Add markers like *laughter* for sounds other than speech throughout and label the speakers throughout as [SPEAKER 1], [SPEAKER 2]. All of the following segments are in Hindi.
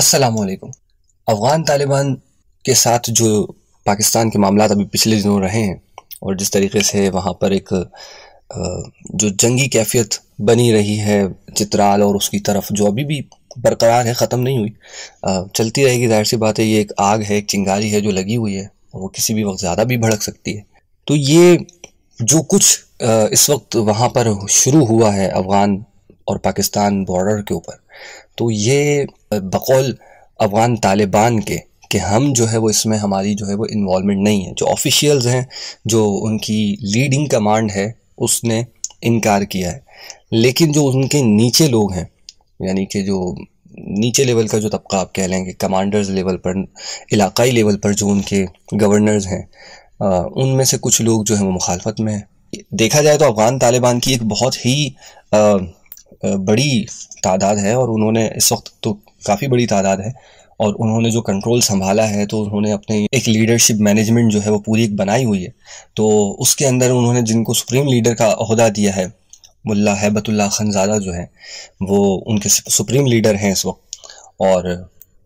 [SPEAKER 1] असलकुम अफ़गान तालिबान के साथ जो पाकिस्तान के मामला अभी पिछले दिनों रहे हैं और जिस तरीके से वहाँ पर एक जो जंगी कैफियत बनी रही है चित्राल और उसकी तरफ जो अभी भी बरकरार है ख़त्म नहीं हुई चलती रहेगी जाहिर सी बात है ये एक आग है एक चिंगारी है जो लगी हुई है वो किसी भी वक्त ज़्यादा भी भड़क सकती है तो ये जो कुछ इस वक्त वहाँ पर शुरू हुआ है अफ़गान और पाकिस्तान बॉर्डर के ऊपर तो ये बकौल अफगान तालिबान के कि हम जो है वो इसमें हमारी जो है वो इन्वॉलमेंट नहीं है जो ऑफिशियल्स हैं जो उनकी लीडिंग कमांड है उसने इनकार किया है लेकिन जो उनके नीचे लोग हैं यानी कि जो नीचे लेवल का जो तबका आप कह लेंगे कमांडर्स लेवल पर इलाकाई लेवल पर जो उनके गवर्नर्स हैं उनमें से कुछ लोग जो हैं वो मुखालफत में हैं देखा जाए तो अफ़गान तालिबान की एक बहुत ही आ, बड़ी तादाद है और उन्होंने इस वक्त तो काफ़ी बड़ी तादाद है और उन्होंने जो कंट्रोल संभाला है तो उन्होंने अपने एक लीडरशिप मैनेजमेंट जो है वो पूरी एक बनाई हुई है तो उसके अंदर उन्होंने जिनको सुप्रीम लीडर का अहदा दिया है मुल्ला हैबतुल्ला खनजादा जो हैं वो उनके सुप्रीम लीडर हैं इस वक्त और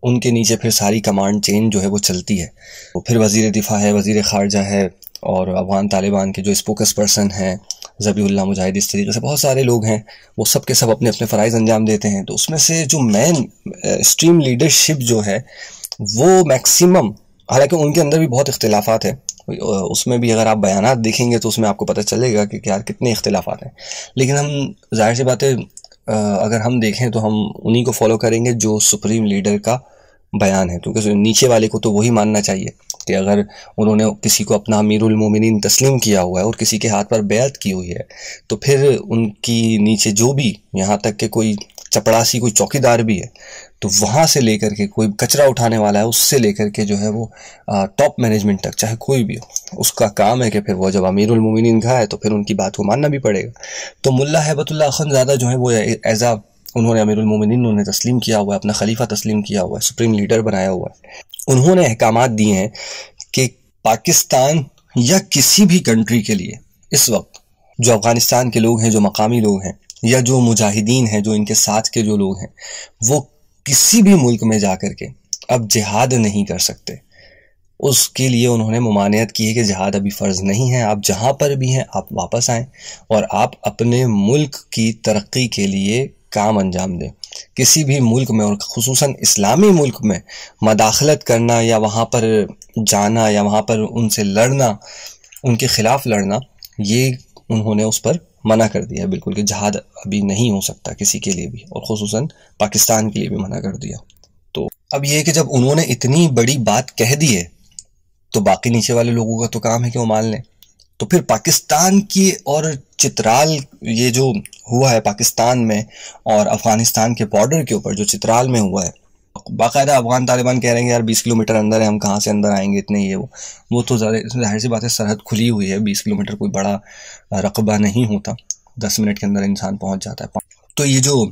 [SPEAKER 1] उनके नीचे फिर सारी कमांड चेन जो है वो चलती है तो फिर वजीर दिफा है वजीर खारजा है और अफगान तालिबान के जो स्पोकस पर्सन हैं ज़बीउल्ला मुजाहिद इस तरीके से बहुत सारे लोग हैं वो सब के सब अपने अपने फ़रज़ अंजाम देते हैं तो उसमें से जो मैन स्ट्रीम लीडरशिप जो है वो मैक्सिमम हालांकि उनके अंदर भी बहुत अख्तिलाफ़ है उसमें भी अगर आप बयान देखेंगे तो उसमें आपको पता चलेगा कि यार कितने इख्तलाफात हैं लेकिन हम जाहिर सी बात है अगर हम देखें तो हम उन्हीं को फॉलो करेंगे जो सुप्रीम लीडर का बयान है क्योंकि नीचे वाले को तो वही मानना चाहिए कि अगर उन्होंने किसी को अपना अमीरुल मोमिन तस्लीम किया हुआ है और किसी के हाथ पर बैत की हुई है तो फिर उनकी नीचे जो भी यहाँ तक के कोई चपड़ासी कोई चौकीदार भी है तो वहाँ से लेकर के कोई कचरा उठाने वाला है उससे लेकर के जो है वो टॉप मैनेजमेंट तक चाहे कोई भी हो उसका काम है कि फिर वो जब अमीरुल अमीरमिन का है तो फिर उनकी बात को मानना भी पड़ेगा तो मुल्ला हैबतुल्ला अखन ज़्यादा जो है वो एज आ उन्होंने अमीरुल उन्होंने तस्लीम किया हुआ है अपना खलीफा तस्लीम किया हुआ है सुप्रीम लीडर बनाया हुआ है उन्होंने अहकाम दिए हैं कि पाकिस्तान या किसी भी कंट्री के लिए इस वक्त जो अफगानिस्तान के लोग हैं जो मकामी लोग हैं या जो मुजाहिदीन हैं जो इनके साथ के जो लोग हैं वो किसी भी मुल्क में जा कर के अब जिहाद नहीं कर सकते उसके लिए उन्होंने ममानियत की है कि जहाद अभी फ़र्ज़ नहीं है आप जहाँ पर भी हैं आप वापस आएँ और आप अपने मुल्क की तरक्की के लिए काम अंजाम दें किसी भी मुल्क में और खसूस इस्लामी मुल्क में मदाखलत करना या वहाँ पर जाना या वहाँ पर उनसे लड़ना उनके ख़िलाफ़ लड़ना ये उन्होंने उस पर मना कर दिया बिल्कुल कि जहाद अभी नहीं हो सकता किसी के लिए भी और खसूस पाकिस्तान के लिए भी मना कर दिया तो अब ये कि जब उन्होंने इतनी बड़ी बात कह दी है तो बाकी नीचे वाले लोगों का तो काम है कि वो मान लें तो फिर पाकिस्तान की और चित्राल ये जो हुआ है पाकिस्तान में और अफ़गानिस्तान के बॉर्डर के ऊपर जो चित्राल में हुआ है बाकायदा अफगान तालिबान कह रहे हैं यार 20 किलोमीटर अंदर है हम कहाँ से अंदर आएंगे इतने ये वो वो तो ज़्यादा जाहिर सी बात है सरहद खुली हुई है 20 किलोमीटर कोई बड़ा रकबा नहीं होता 10 मिनट के अंदर इंसान पहुँच जाता है तो ये जो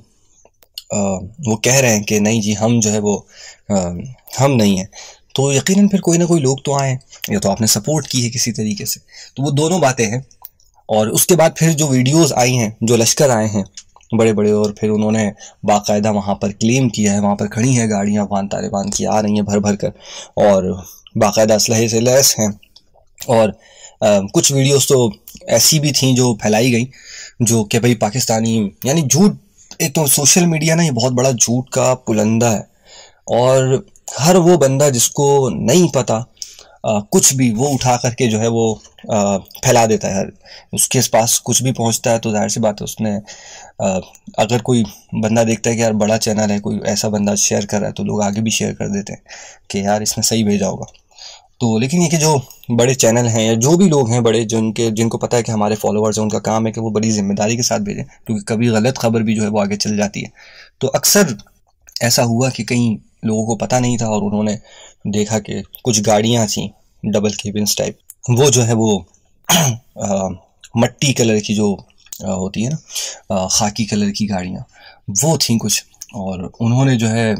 [SPEAKER 1] आ, वो कह रहे हैं कि नहीं जी हम जो है वो आ, हम नहीं हैं तो यकीनन फिर कोई ना कोई लोग तो आए या तो आपने सपोर्ट की है किसी तरीके से तो वो दोनों बातें हैं और उसके बाद फिर जो वीडियोज़ आई हैं जो लश्कर आए हैं बड़े बड़े और फिर उन्होंने बाकायदा वहाँ पर क्लेम किया है वहाँ पर खड़ी हैं गाड़ियाँ अफगान तालिबान की आ रही हैं भर भर कर और बाकायदा असलहे से लैस हैं और आ, कुछ वीडियोस तो ऐसी भी थी जो फैलाई गई जो कि भाई पाकिस्तानी यानी झूठ एक तो सोशल मीडिया ना ये बहुत बड़ा झूठ का पुलंदा है और हर वो बंदा जिसको नहीं पता आ, कुछ भी वो उठा करके जो है वो आ, फैला देता है उसके पास कुछ भी पहुंचता है तो जाहिर सी बात है उसने आ, अगर कोई बंदा देखता है कि यार बड़ा चैनल है कोई ऐसा बंदा शेयर कर रहा है तो लोग आगे भी शेयर कर देते हैं कि यार इसने सही भेजा होगा तो लेकिन ये कि जो बड़े चैनल हैं या जो भी लोग हैं बड़े जिनके जिनको पता है कि हमारे फॉलोअर्स हैं उनका काम है कि वो बड़ी जिम्मेदारी के साथ भेजें क्योंकि कभी गलत खबर भी जो है वो आगे चल जाती है तो अक्सर ऐसा हुआ कि कहीं लोगों को पता नहीं था और उन्होंने देखा कि कुछ गाड़ियाँ थी डबल केबिन्स टाइप वो जो है वो आ, *clears throat* मट्टी कलर की जो आ, होती है ना खाकी कलर की गाड़ियाँ वो थी कुछ और उन्होंने जो है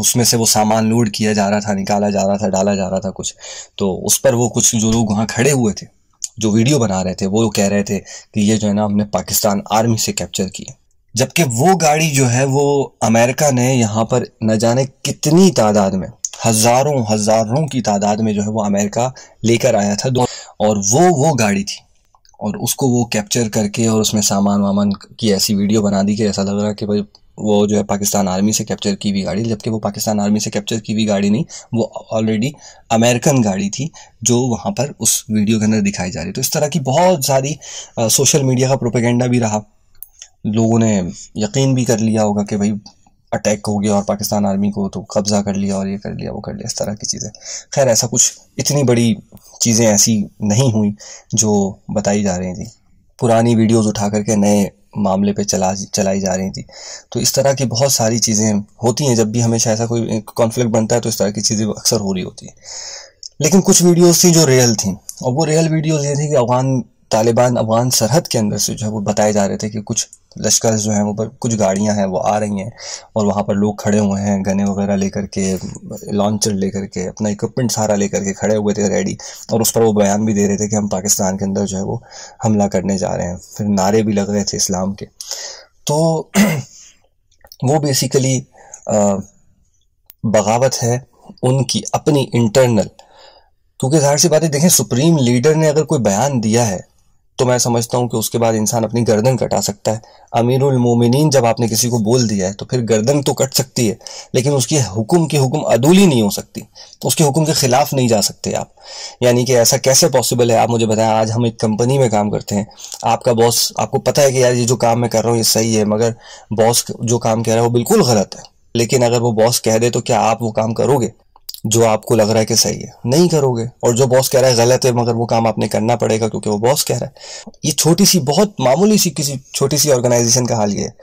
[SPEAKER 1] उसमें से वो सामान लोड किया जा रहा था निकाला जा रहा था डाला जा रहा था कुछ तो उस पर वो कुछ जो लोग वहाँ खड़े हुए थे जो वीडियो बना रहे थे वो कह रहे थे कि ये जो है ना हमने पाकिस्तान आर्मी से कैप्चर किए जबकि वो गाड़ी जो है वो अमेरिका ने यहाँ पर न जाने कितनी तादाद में हज़ारों हज़ारों की तादाद में जो है वो अमेरिका लेकर आया था दो और वो वो गाड़ी थी और उसको वो कैप्चर करके और उसमें सामान वामान की ऐसी वीडियो बना दी कि ऐसा लग रहा कि भाई वो जो है पाकिस्तान आर्मी से कैप्चर की हुई गाड़ी जबकि वो पाकिस्तान आर्मी से कैप्चर की हुई गाड़ी नहीं वो ऑलरेडी अमेरिकन गाड़ी थी जो वहाँ पर उस वीडियो के अंदर दिखाई जा रही तो इस तरह की बहुत सारी सोशल मीडिया का प्रोपेगेंडा भी रहा लोगों ने यकीन भी कर लिया होगा कि भाई अटैक हो गया और पाकिस्तान आर्मी को तो कब्ज़ा कर लिया और ये कर लिया वो कर लिया इस तरह की चीज़ें खैर ऐसा कुछ इतनी बड़ी चीज़ें ऐसी नहीं हुई जो बताई जा रही थी पुरानी वीडियोस उठा करके नए मामले पे चला चलाई जा रही थी तो इस तरह की बहुत सारी चीज़ें होती हैं जब भी हमेशा ऐसा कोई कॉन्फ्लिक्ट बनता है तो इस तरह की चीज़ें अक्सर हो रही होती हैं लेकिन कुछ वीडियोज़ थी जो रियल थी और वो रियल वीडियोज़ ये थी कि अफगान तालिबान अफगान सरहद के अंदर से जो है वो बताए जा रहे थे कि कुछ लश्कर जो है वो पर कुछ गाड़ियां हैं वो आ रही हैं और वहाँ पर लोग खड़े हुए हैं गने वगैरह लेकर के लॉन्चर लेकर के अपना इक्विपमेंट सारा लेकर के खड़े हुए थे रेडी और उस पर वो बयान भी दे रहे थे कि हम पाकिस्तान के अंदर जो है वो हमला करने जा रहे हैं फिर नारे भी लग रहे थे इस्लाम के तो *clears throat* वो बेसिकली बगावत है उनकी अपनी इंटरनल क्योंकि जाहिर सी बात है देखें सुप्रीम लीडर ने अगर कोई बयान दिया है तो मैं समझता हूँ कि उसके बाद इंसान अपनी गर्दन कटा सकता है अमीरुल मोमिनीन जब आपने किसी को बोल दिया है तो फिर गर्दन तो कट सकती है लेकिन उसकी हुक्म की हुक्म अदूली नहीं हो सकती तो उसके हुक्म के ख़िलाफ़ नहीं जा सकते आप यानी कि ऐसा कैसे पॉसिबल है आप मुझे बताएं आज हम एक कंपनी में काम करते हैं आपका बॉस आपको पता है कि यार ये जो काम मैं कर रहा हूँ ये सही है मगर बॉस जो काम कह रहा है वो बिल्कुल गलत है लेकिन अगर वो बॉस कह दे तो क्या आप वो काम करोगे जो आपको लग रहा है कि सही है नहीं करोगे और जो बॉस कह रहा है गलत है मगर वो काम आपने करना पड़ेगा क्योंकि वो बॉस कह रहा है ये छोटी सी बहुत मामूली सी किसी छोटी सी ऑर्गेनाइजेशन का हाल ये है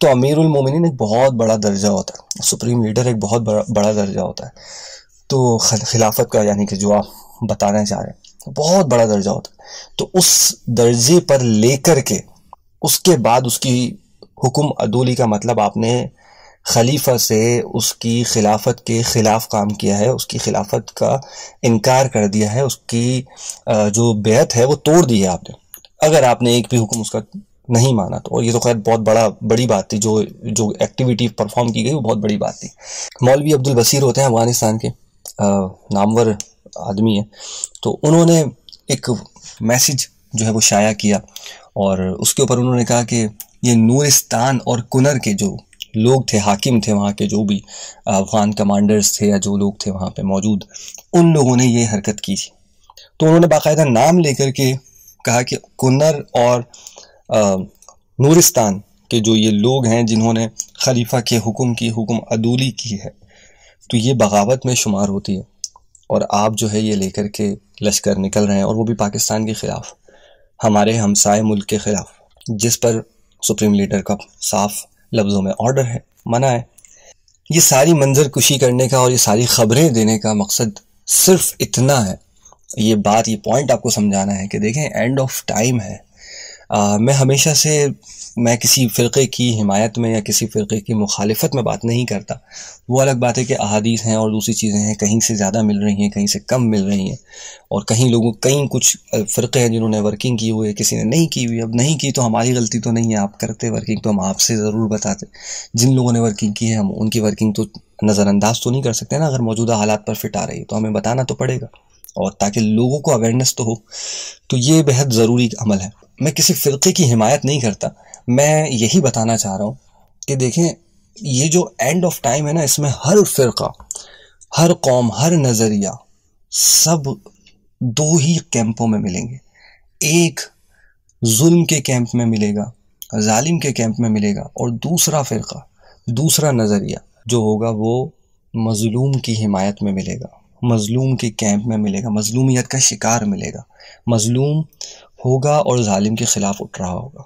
[SPEAKER 1] तो अमीर मोमिन एक बहुत बड़ा दर्जा होता है सुप्रीम लीडर एक बहुत बड़ा बड़ा दर्जा होता है तो खिलाफत का यानी कि जो आप बताना चाह रहे हैं बहुत बड़ा दर्जा होता है तो उस दर्जे पर लेकर के उसके बाद उसकी हुक्म अदूली का मतलब आपने खलीफा से उसकी खिलाफत के ख़िलाफ़ काम किया है उसकी खिलाफत का इनकार कर दिया है उसकी जो बेत है वो तोड़ दी है आपने अगर आपने एक भी हुक्म उसका नहीं माना तो और ये तो खैर बहुत बड़ा बड़ी बात थी जो जो एक्टिविटी परफॉर्म की गई वो बहुत बड़ी बात थी मौलवी अब्दुल बसीर होते हैं अफगानिस्तान के नामवर आदमी हैं तो उन्होंने एक मैसेज जो है वो शाया किया और उसके ऊपर उन्होंने कहा कि ये नूरिस्तान और कुनर के जो लोग थे हाकिम थे वहाँ के जो भी अफगान कमांडर्स थे या जो लोग थे वहाँ पे मौजूद उन लोगों ने ये हरकत की थी तो उन्होंने बाकायदा नाम लेकर के कहा कि कुन्नर और आ, नूरिस्तान के जो ये लोग हैं जिन्होंने खलीफा के हुक्म की हुक्म अदूली की है तो ये बगावत में शुमार होती है और आप जो है ये लेकर के लश्कर निकल रहे हैं और वो भी पाकिस्तान के ख़िलाफ़ हमारे हमसाए मुल्क के ख़िलाफ़ जिस पर सुप्रीम लीडर का साफ लफ्ज़ों में ऑर्डर है मना है ये सारी मंजर कुशी करने का और ये सारी खबरें देने का मकसद सिर्फ इतना है ये बात ये पॉइंट आपको समझाना है कि देखें एंड ऑफ टाइम है आ, मैं हमेशा से मैं किसी फ़िरक़े की हिमायत में या किसी फ़िरक़े की मुखालफत में बात नहीं करता वो अलग बात है कि अहादीस हैं और दूसरी चीज़ें हैं कहीं से ज़्यादा मिल रही हैं कहीं से कम मिल रही हैं और कहीं लोगों कहीं कुछ फ़िरक़े हैं जिन्होंने वर्किंग की हुई है किसी ने नहीं की हुई अब नहीं की तो हमारी गलती तो नहीं है आप करते वर्किंग तो हम आपसे ज़रूर बताते जिन लोगों ने वर्किंग की है हम उनकी वर्किंग तो नज़रअंदाज तो नहीं कर सकते ना अगर मौजूदा हालात पर फिट आ रही है तो हमें बताना तो पड़ेगा और ताकि लोगों को अवेयरनेस तो हो तो ये बेहद ज़रूरी अमल है मैं किसी फ़िरके की हिमायत नहीं करता मैं यही बताना चाह रहा हूँ कि देखें ये जो एंड ऑफ टाइम है ना इसमें हर फ़िरका हर कौम हर नज़रिया सब दो ही कैंपों में मिलेंगे एक जुल्म के कैंप में मिलेगा जालिम के कैंप में मिलेगा और दूसरा फ़िरका दूसरा नज़रिया जो होगा वो मज़लूम की हिमायत में मिलेगा मज़लूम के कैंप में मिलेगा मज़लूमियत का शिकार मिलेगा मज़लूम होगा और ालिम के ख़िलाफ़ उठ रहा होगा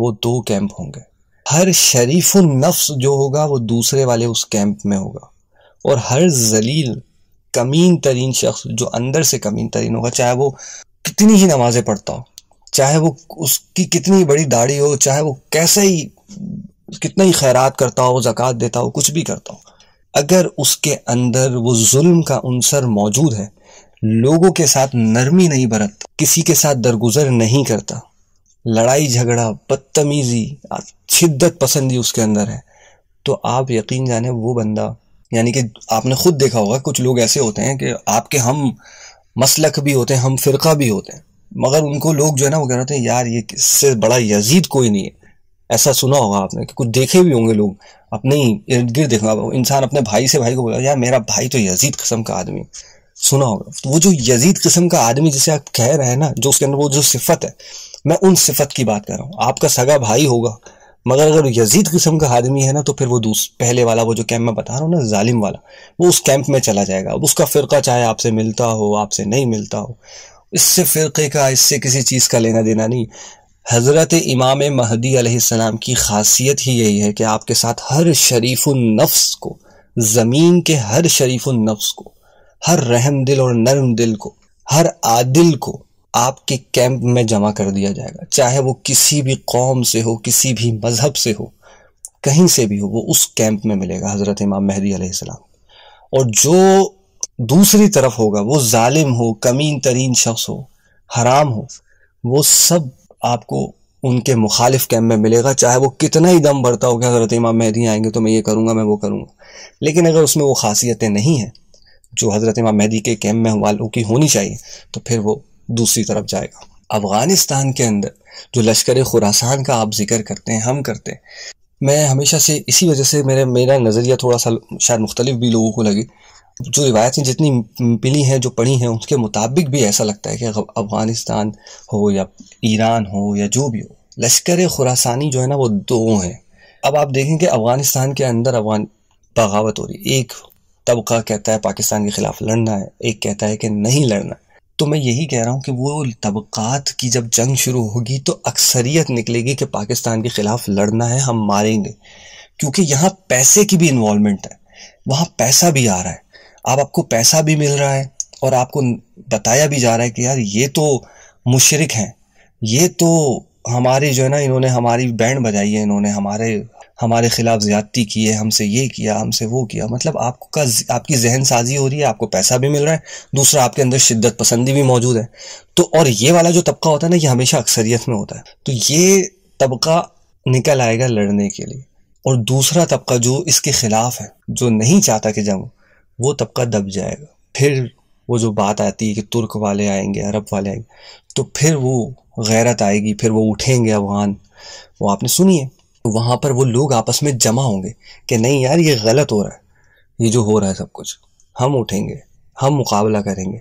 [SPEAKER 1] वो दो कैंप होंगे हर शरीफ नफ्स जो होगा वो दूसरे वाले उस कैंप में होगा और हर जलील कमीन तरीन शख्स जो अंदर से कमीन तरीन होगा चाहे वो कितनी ही नमाज़ें पढ़ता हो चाहे वो उसकी कितनी बड़ी दाढ़ी हो चाहे वो कैसे ही कितना ही खैरात करता हो ज़क़़त देता हो कुछ भी करता हो अगर उसके अंदर वो जुल्म का अनसर मौजूद है लोगों के साथ नरमी नहीं बरतता किसी के साथ दरगुजर नहीं करता लड़ाई झगड़ा बदतमीज़ी शिद्दत पसंदी उसके अंदर है तो आप यकीन जाने वो बंदा यानी कि आपने खुद देखा होगा कुछ लोग ऐसे होते हैं कि आपके हम मसलक भी होते हैं हम फ़िरका भी होते हैं मगर उनको लोग जो है ना वो कह रहे थे यार ये इससे बड़ा यजीद कोई नहीं है ऐसा सुना होगा आपने कि कुछ देखे भी होंगे लोग अपने ही इर्द गिर्द देखा इंसान अपने भाई से भाई को बोला यार मेरा भाई तो यजीद कस्म का आदमी सुना होगा तो वो जो यजीद कस्म का आदमी जिसे आप कह रहे हैं ना जो उसके अंदर वो जो सिफत है मैं उन सिफत की बात कर रहा हूँ आपका सगा भाई होगा मगर अगर यजीद किस्म का आदमी है ना तो फिर वो दूस पहले वाला वो जो कैंप में बता रहा हूँ ना जालिम वाला वो उस कैंप में चला जाएगा उसका फ़िरका चाहे आपसे मिलता हो आपसे नहीं मिलता हो इससे फ़िरके का इससे किसी चीज़ का लेना देना नहीं हज़रत इमाम महदी आसमाम की खासियत ही यही है कि आपके साथ हर शरीफ नफ्स को ज़मीन के हर शरीफ नफ्स को हर रहम दिल और नरम दिल को हर आदिल को आपके कैंप में जमा कर दिया जाएगा चाहे वो किसी भी कौम से हो किसी भी मज़हब से हो कहीं से भी हो वो उस कैंप में मिलेगा हज़रत इमाम महदी आसमाम और जो दूसरी तरफ होगा वो ालिम हो कमीन तरीन शख्स हो हराम हो वो सब आपको उनके मुखालिफ कैम्प में मिलेगा चाहे वो कितना ही दम भरता हो कि हज़रत इमाम मेहदी आएंगे तो मैं ये करूँगा मैं वो करूँगा लेकिन अगर उसमें वो खासियतें नहीं हैं जो हज़रत इमाम मेहदी के कैम्प में वालों की होनी चाहिए तो फिर वो दूसरी तरफ जाएगा अफ़गानिस्तान के अंदर जो लश्कर खुरासान का आप जिक्र करते हैं हम करते हैं मैं हमेशा से इसी वजह से मेरे मेरा नज़रिया थोड़ा सा शायद मुख्तलिफ भी लोगों को लगी जो रिवायतें जितनी मिली हैं जो पढ़ी हैं उसके मुताबिक भी ऐसा लगता है कि अफ़गानिस्तान हो या ईरान हो या जो भी हो लश्कर खुरासानी जो है ना वो दो हैं अब आप देखें कि अफ़गानिस्तान के अंदर अफगान बगावत हो रही एक तबका कहता है पाकिस्तान के ख़िलाफ़ लड़ना है एक कहता है कि नहीं लड़ना तो मैं यही कह रहा हूँ कि वो तबक़ात की जब जंग शुरू होगी तो अक्सरियत निकलेगी कि पाकिस्तान के ख़िलाफ़ लड़ना है हम मारेंगे क्योंकि यहाँ पैसे की भी इन्वॉलमेंट है वहाँ पैसा भी आ रहा है अब आपको पैसा भी मिल रहा है और आपको बताया भी जा रहा है कि यार ये तो मुशरक हैं ये तो हमारे जो है ना इन्होंने हमारी बैंड बजाई है इन्होंने हमारे हमारे ख़िलाफ़ ज़्यादती की है हमसे ये किया हमसे वो किया मतलब आपका आपकी जहन साजी हो रही है आपको पैसा भी मिल रहा है दूसरा आपके अंदर शिद्दत पसंदी भी मौजूद है तो और ये वाला जो तबका होता है ना ये हमेशा अक्सरियत में होता है तो ये तबका निकल आएगा लड़ने के लिए और दूसरा तबका जो इसके ख़िलाफ़ है जो नहीं चाहता कि जंग वो तबका दब जाएगा फिर वो जो बात आती है कि तुर्क वाले आएंगे अरब वाले आएंगे तो फिर वो गैरत आएगी फिर वो उठेंगे अफगान वो आपने सुनी है तो वहाँ पर वो लोग आपस में जमा होंगे कि नहीं यार ये गलत हो रहा है ये जो हो रहा है सब कुछ हम उठेंगे हम मुकाबला करेंगे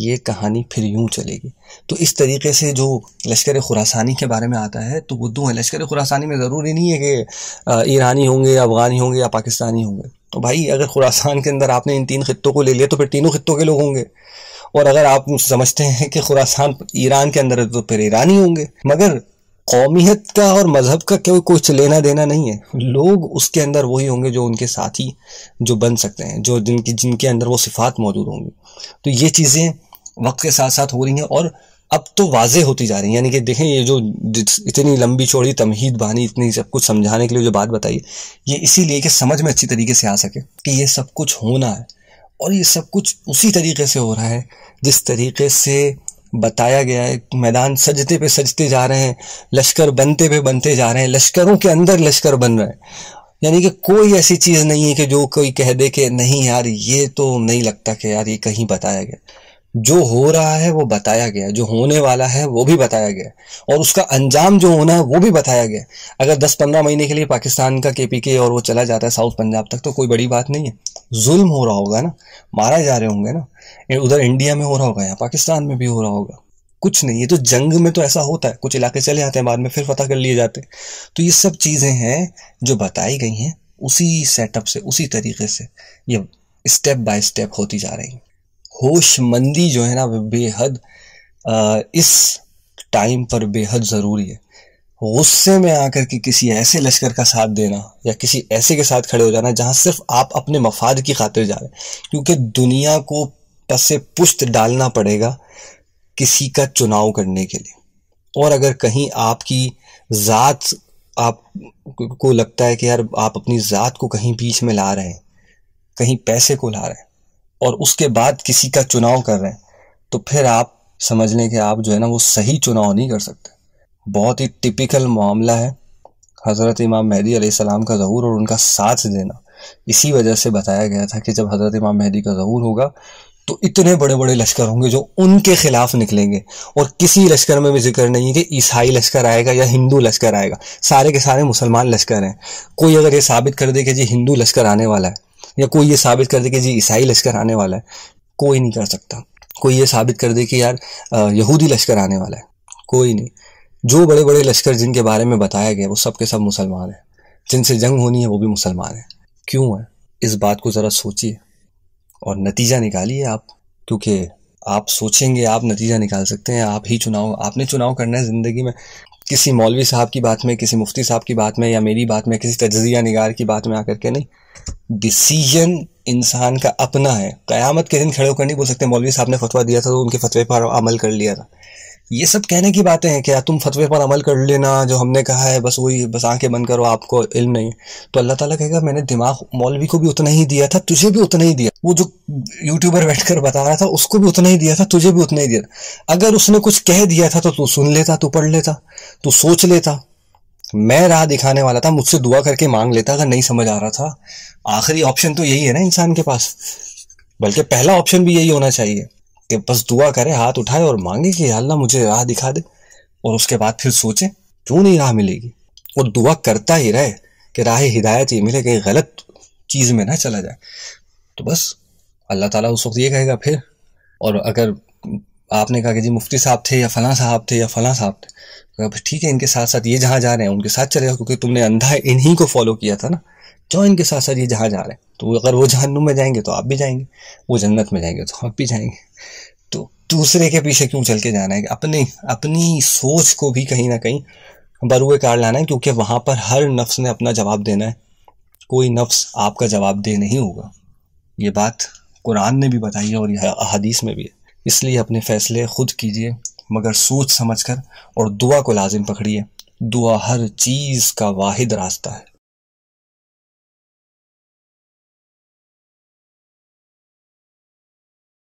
[SPEAKER 1] ये कहानी फिर यूं चलेगी तो इस तरीके से जो लश्कर खुरासानी के बारे में आता है तो वो दो हैं लश्कर खुरासानी में ज़रूरी नहीं है कि ईरानी होंगे अफ़गानी होंगे या पाकिस्तानी होंगे तो भाई अगर खुरासान के अंदर आपने इन तीन खत्ों को ले लिया तो फिर तीनों खत्ों के लोग होंगे और अगर आप समझते हैं कि खुरासान ईरान के अंदर है तो फिर ईरान ही होंगे मगर कौमियत का और मज़हब का क्यों कुछ लेना देना नहीं है लोग उसके अंदर वही होंगे जो उनके साथी जो बन सकते हैं जो जिनकी जिनके अंदर वो सिफात मौजूद होंगी तो ये चीज़ें वक्त के साथ साथ हो रही हैं और अब तो वाजे होती जा रही है यानी कि देखें ये जो इतनी लंबी चौड़ी तमहीद बानी इतनी सब कुछ समझाने के लिए जो बात बताई ये इसीलिए कि समझ में अच्छी तरीके से आ सके कि ये सब कुछ होना है और ये सब कुछ उसी तरीके से हो रहा है जिस तरीके से बताया गया है मैदान सजते पे सजते जा रहे हैं लश्कर बनते पे बनते जा रहे हैं लश्करों के अंदर लश्कर बन रहे हैं यानी कि कोई ऐसी चीज़ नहीं है कि जो कोई कह दे कि नहीं यार ये तो नहीं लगता कि यार ये कहीं बताया गया जो हो रहा है वो बताया गया जो होने वाला है वो भी बताया गया और उसका अंजाम जो होना है वो भी बताया गया अगर 10-15 महीने के लिए पाकिस्तान का के और वो चला जाता है साउथ पंजाब तक तो कोई बड़ी बात नहीं है जुल्म हो रहा होगा ना मारा जा रहे होंगे ना उधर इंडिया में हो रहा होगा या पाकिस्तान में भी हो रहा होगा कुछ नहीं ये तो जंग में तो ऐसा होता है कुछ इलाके चले जाते हैं बाद में फिर फतह कर लिए जाते हैं तो ये सब चीज़ें हैं जो बताई गई हैं उसी सेटअप से उसी तरीके से ये स्टेप बाय स्टेप होती जा रही हैं होशमंदी जो है ना बेहद इस टाइम पर बेहद ज़रूरी है गुस्से में आकर के किसी ऐसे लश्कर का साथ देना या किसी ऐसे के साथ खड़े हो जाना जहां सिर्फ आप अपने मफाद की खातिर जा रहे हैं क्योंकि दुनिया को पसे पुश्त डालना पड़ेगा किसी का चुनाव करने के लिए और अगर कहीं आपकी ज़ात आप को लगता है कि यार आप अपनी ज़ात को कहीं बीच में ला रहे हैं कहीं पैसे को ला रहे हैं और उसके बाद किसी का चुनाव कर रहे हैं तो फिर आप समझ लें कि आप जो है ना वो सही चुनाव नहीं कर सकते बहुत ही टिपिकल मामला है हज़रत इमाम महदी सलाम का ज़हूर और उनका साथ देना इसी वजह से बताया गया था कि जब हज़रत इमाम मेहदी का ज़हूर होगा तो इतने बड़े बड़े लश्कर होंगे जो उनके खिलाफ निकलेंगे और किसी लश्कर में भी जिक्र नहीं है कि ईसाई लश्कर आएगा या हिंदू लश्कर आएगा सारे के सारे मुसलमान लश्कर हैं कोई अगर ये साबित कर दे कि जी हिंदू लश्कर आने वाला है या कोई ये साबित कर दे कि जी ईसाई लश्कर आने वाला है कोई नहीं कर सकता कोई ये साबित कर दे कि यार यहूदी लश्कर आने वाला है कोई नहीं जो बड़े बड़े लश्कर जिनके बारे में बताया गया वो सब के सब मुसलमान हैं जिनसे जंग होनी है वो भी मुसलमान हैं क्यों है इस बात को ज़रा सोचिए और नतीजा निकालिए आप क्योंकि आप सोचेंगे आप नतीजा निकाल सकते हैं आप ही चुनाव आपने चुनाव करना है ज़िंदगी में किसी मौलवी साहब की बात में किसी मुफ्ती साहब की बात में या मेरी बात में किसी तजिया निगार की बात में आकर के नहीं डिसीजन इंसान का अपना है क़यामत के दिन खड़े होकर नहीं बोल सकते मौलवी साहब ने फतवा दिया था तो उनके फतवे पर अमल कर लिया था ये सब कहने की बातें हैं क्या तुम फतवे पर अमल कर लेना जो हमने कहा है बस वही बस आंखें बंद करो आपको इल्म नहीं तो अल्लाह ताला कहेगा मैंने दिमाग मौलवी को भी उतना ही दिया था तुझे भी उतना ही दिया वो जो यूट्यूबर बैठकर बता रहा था उसको भी उतना ही दिया था तुझे भी उतना ही दिया अगर उसने कुछ कह दिया था तो तू सुन लेता तू पढ़ लेता तू सोच लेता मैं राह दिखाने वाला था मुझसे दुआ करके मांग लेता अगर नहीं समझ आ रहा था आखिरी ऑप्शन तो यही है ना इंसान के पास बल्कि पहला ऑप्शन भी यही होना चाहिए कि बस दुआ करे हाथ उठाए और मांगे कि अल्लाह मुझे राह दिखा दे और उसके बाद फिर सोचे क्यों नहीं राह मिलेगी वो दुआ करता ही रहे कि राह हिदायत ही मिले कहीं गलत चीज़ में ना चला जाए तो बस अल्लाह ताला उस वक्त ये कहेगा फिर और अगर आपने कहा कि जी मुफ्ती साहब थे या फलां साहब थे या फलां साहब थे तो ठीक तो है इनके साथ साथ ये जहाँ जा रहे हैं उनके साथ चले जाओ क्योंकि तुमने अंधा इन्हीं को फॉलो किया था ना जो इनके साथ साथ ये जहाँ जा रहे हैं तो अगर वो जहन्नुम में जाएंगे तो आप भी जाएंगे वो जन्नत में जाएंगे तो आप भी जाएंगे तो दूसरे के पीछे क्यों चल के जाना है अपने अपनी सोच को भी कहीं ना कहीं बरुए कार लाना है क्योंकि वहाँ पर हर नफ्स ने अपना जवाब देना है कोई नफ्स आपका जवाब दे नहीं होगा ये बात कुरान ने भी बताई है और यह अदीस में भी है इसलिए अपने फ़ैसले खुद कीजिए मगर सोच समझ कर और दुआ को लाजिम पकड़िए दुआ हर चीज़ का वाहिद रास्ता है